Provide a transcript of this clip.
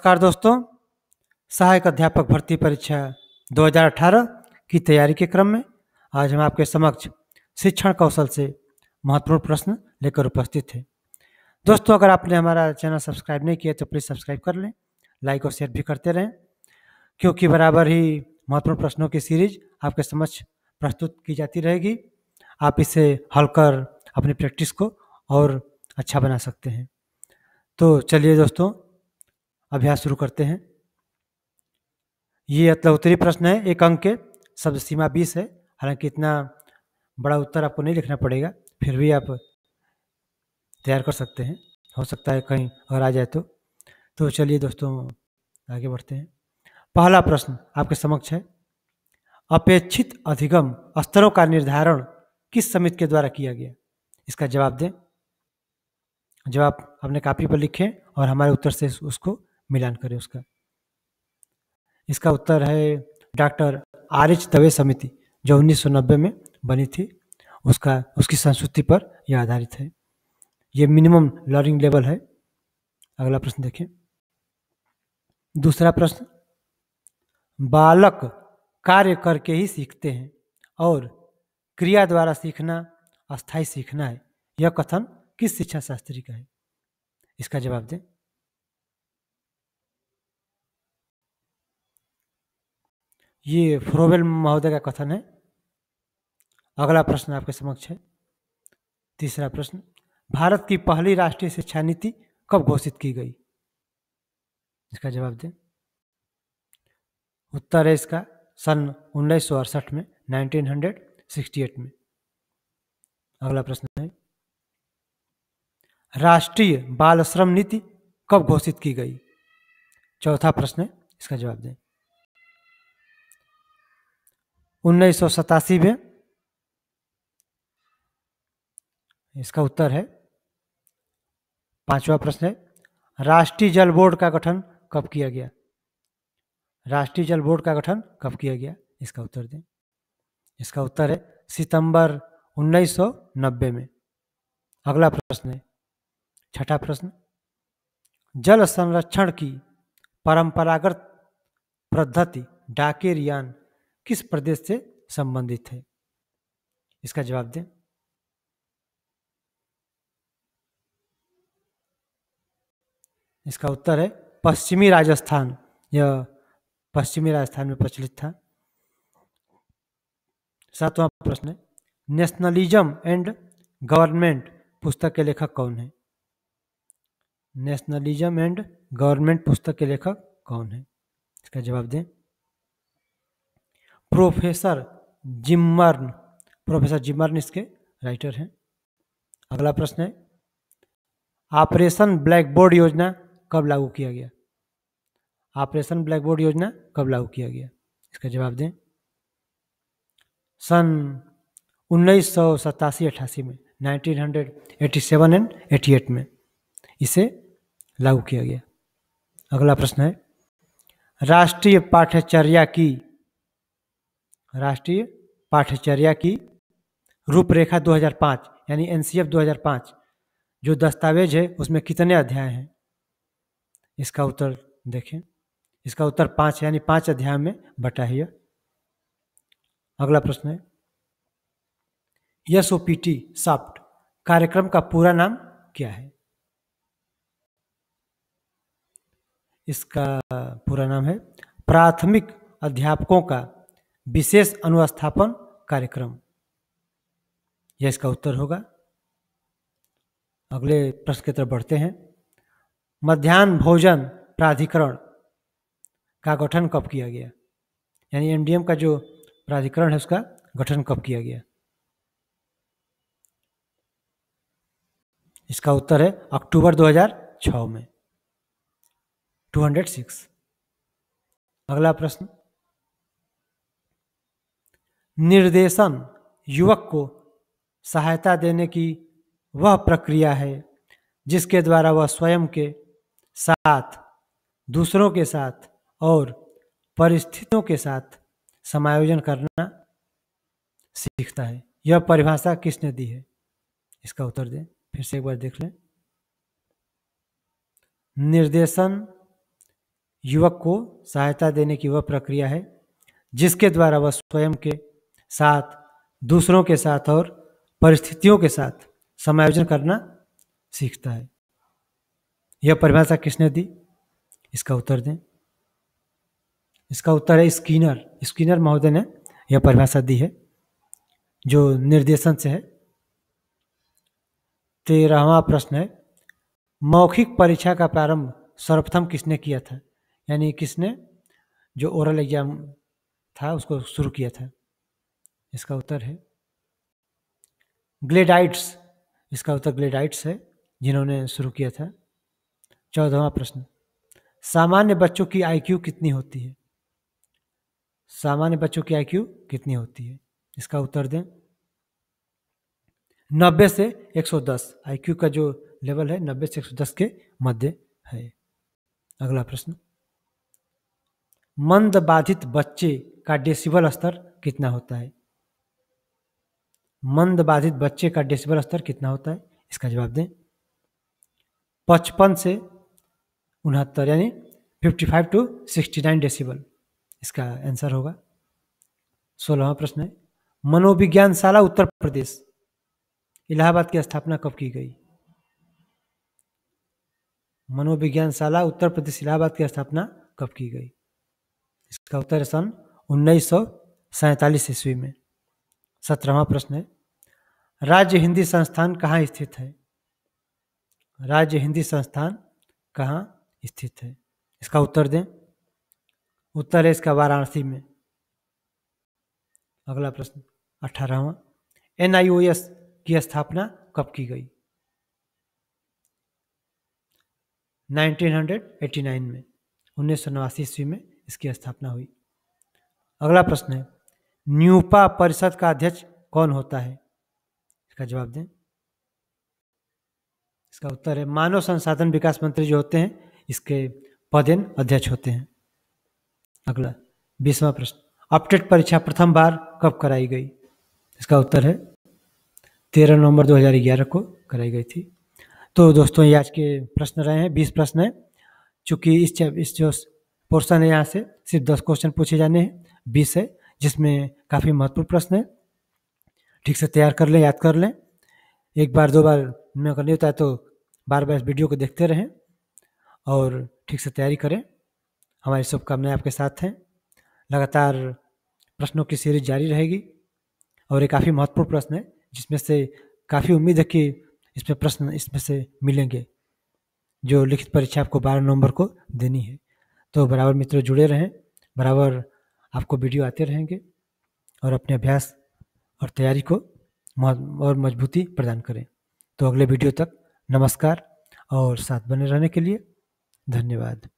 नमस्कार दोस्तों सहायक अध्यापक भर्ती परीक्षा 2018 की तैयारी के क्रम में आज हम आपके समक्ष शिक्षण कौशल से महत्वपूर्ण प्रश्न लेकर उपस्थित हैं दोस्तों अगर आपने हमारा चैनल सब्सक्राइब नहीं किया तो प्लीज़ सब्सक्राइब कर लें लाइक और शेयर भी करते रहें क्योंकि बराबर ही महत्वपूर्ण प्रश्नों की सीरीज आपके समक्ष प्रस्तुत की जाती रहेगी आप इसे हल कर अपनी प्रैक्टिस को और अच्छा बना सकते हैं तो चलिए दोस्तों अभ्यास शुरू करते हैं ये अतला मतलब उत्तरी प्रश्न है एक अंक के शब्द सीमा बीस है हालांकि इतना बड़ा उत्तर आपको नहीं लिखना पड़ेगा फिर भी आप तैयार कर सकते हैं हो सकता है कहीं अगर आ जाए तो तो चलिए दोस्तों आगे बढ़ते हैं पहला प्रश्न आपके समक्ष है अपेक्षित अधिगम स्तरों का निर्धारण किस समिति के द्वारा किया गया इसका जवाब दें जवाब अपने कापी पर लिखें और हमारे उत्तर से उसको मिलान करें उसका इसका उत्तर है डॉक्टर आर एच दवे समिति जो उन्नीस में बनी थी उसका उसकी संस्कृति पर यह आधारित है ये मिनिमम लर्निंग लेवल है अगला प्रश्न देखें दूसरा प्रश्न बालक कार्य करके ही सीखते हैं और क्रिया द्वारा सीखना अस्थाई सीखना है यह कथन किस शिक्षा शास्त्री का है इसका जवाब दें ये फ्रोबेल महोदय का कथन है अगला प्रश्न आपके समक्ष है तीसरा प्रश्न भारत की पहली राष्ट्रीय शिक्षा नीति कब घोषित की गई इसका जवाब दें उत्तर है इसका सन उन्नीस में 1968 में अगला प्रश्न है राष्ट्रीय बाल श्रम नीति कब घोषित की गई चौथा प्रश्न है इसका जवाब दें उन्नीस में इसका उत्तर है पांचवा प्रश्न है राष्ट्रीय जल बोर्ड का गठन कब किया गया राष्ट्रीय जल बोर्ड का गठन कब किया गया इसका उत्तर दें इसका उत्तर है सितंबर 1990 में अगला प्रश्न है छठा प्रश्न जल संरक्षण की परंपरागत पद्धति डाकेरियान किस प्रदेश से संबंधित है इसका जवाब दें इसका उत्तर है पश्चिमी राजस्थान यह पश्चिमी राजस्थान में प्रचलित था सातवां प्रश्न है नेशनलिज्म एंड गवर्नमेंट पुस्तक के लेखक कौन है नेशनलिज्म एंड गवर्नमेंट पुस्तक के लेखक कौन है इसका जवाब दें प्रोफेसर जिम्मर्न प्रोफेसर जिम्मर्न इसके राइटर हैं अगला प्रश्न है ऑपरेशन ब्लैकबोर्ड योजना कब लागू किया गया ऑपरेशन ब्लैकबोर्ड योजना कब लागू किया गया इसका जवाब दें सन उन्नीस सौ सतासी अठासी में 1987 एंड 88 में इसे लागू किया गया अगला प्रश्न है राष्ट्रीय पाठ्यचर्या की राष्ट्रीय पाठ्यचर्या की रूपरेखा 2005 यानी एन 2005 जो दस्तावेज है उसमें कितने अध्याय हैं इसका उत्तर देखें इसका उत्तर पाँच यानी पाँच अध्याय में बटा है अगला प्रश्न है एस ओ पी टी साफ्ट कार्यक्रम का पूरा नाम क्या है इसका पूरा नाम है प्राथमिक अध्यापकों का विशेष अनुस्थापन कार्यक्रम यह इसका उत्तर होगा अगले प्रश्न की तरफ बढ़ते हैं मध्यान्ह भोजन प्राधिकरण का गठन कब किया गया यानी एमडीएम का जो प्राधिकरण है उसका गठन कब किया गया इसका उत्तर है अक्टूबर 2006 में 206 अगला प्रश्न निर्देशन युवक को सहायता देने की वह प्रक्रिया है जिसके द्वारा वह स्वयं के साथ दूसरों के साथ और परिस्थितियों के साथ समायोजन करना सीखता है यह परिभाषा किसने दी है इसका उत्तर दें फिर से एक बार देख लें निर्देशन युवक को सहायता देने की वह प्रक्रिया है जिसके द्वारा वह स्वयं के साथ दूसरों के साथ और परिस्थितियों के साथ समायोजन करना सीखता है यह परिभाषा किसने दी इसका उत्तर दें इसका उत्तर है स्कीनर स्कीनर महोदय ने यह परिभाषा दी है जो निर्देशन से है तेरहवा प्रश्न है मौखिक परीक्षा का प्रारंभ सर्वप्रथम किसने किया था यानी किसने जो ओरल एग्जाम था उसको शुरू किया था इसका उत्तर है ग्लेडाइट्स इसका उत्तर ग्लेडाइट्स है जिन्होंने शुरू किया था चौदहवा प्रश्न सामान्य बच्चों की आईक्यू कितनी होती है सामान्य बच्चों की आईक्यू कितनी होती है इसका उत्तर दें नब्बे से 110 आईक्यू का जो लेवल है नब्बे से 110 के मध्य है अगला प्रश्न मंद बाधित बच्चे का डेसिबल स्तर कितना होता है मंद बाधित बच्चे का डेसिबल स्तर कितना होता है इसका जवाब दें पचपन से उनहत्तर यानी 55 टू सिक्सटी नाइन डेसिबल इसका आंसर होगा सोलहवा प्रश्न है मनोविज्ञान शाला उत्तर प्रदेश इलाहाबाद की स्थापना कब की गई मनोविज्ञान शाला उत्तर प्रदेश इलाहाबाद की स्थापना कब की गई इसका उत्तर सन उन्नीस सौ सैतालीस ईस्वी में सत्रहवा प्रश्न है राज्य हिंदी संस्थान कहाँ स्थित है राज्य हिंदी संस्थान कहाँ स्थित है इसका उत्तर दें उत्तर है इसका वाराणसी में अगला प्रश्न अठारहवा एन की स्थापना कब की गई 1989 में उन्नीस ईस्वी में इसकी स्थापना हुई अगला प्रश्न है न्यूपा परिषद का अध्यक्ष कौन होता है इसका जवाब दें इसका उत्तर है मानव संसाधन विकास मंत्री जो होते हैं इसके पदेन अध्यक्ष होते हैं अगला बीसवा प्रश्न अपडेट परीक्षा प्रथम बार कब कराई गई इसका उत्तर है तेरह नवंबर 2011 को कराई गई थी तो दोस्तों ये आज के प्रश्न रहे हैं बीस प्रश्न हैं चूँकि इस इस जो पोर्सन है यहाँ से सिर्फ दस क्वेश्चन पूछे जाने हैं बीस है जिसमें काफ़ी महत्वपूर्ण प्रश्न है ठीक से तैयार कर लें याद कर लें एक बार दो बार में अगर नहीं होता है तो बार बार इस वीडियो को देखते रहें और ठीक से तैयारी करें हमारी शुभकामनाएं आपके साथ हैं लगातार प्रश्नों की सीरीज जारी रहेगी और ये काफ़ी महत्वपूर्ण प्रश्न है जिसमें से काफ़ी उम्मीद है कि इसमें प्रश्न इसमें से मिलेंगे जो लिखित परीक्षा आपको बारह नवंबर को देनी है तो बराबर मित्रों जुड़े रहें बराबर आपको वीडियो आते रहेंगे और अपने अभ्यास और तैयारी को और मजबूती प्रदान करें तो अगले वीडियो तक नमस्कार और साथ बने रहने के लिए धन्यवाद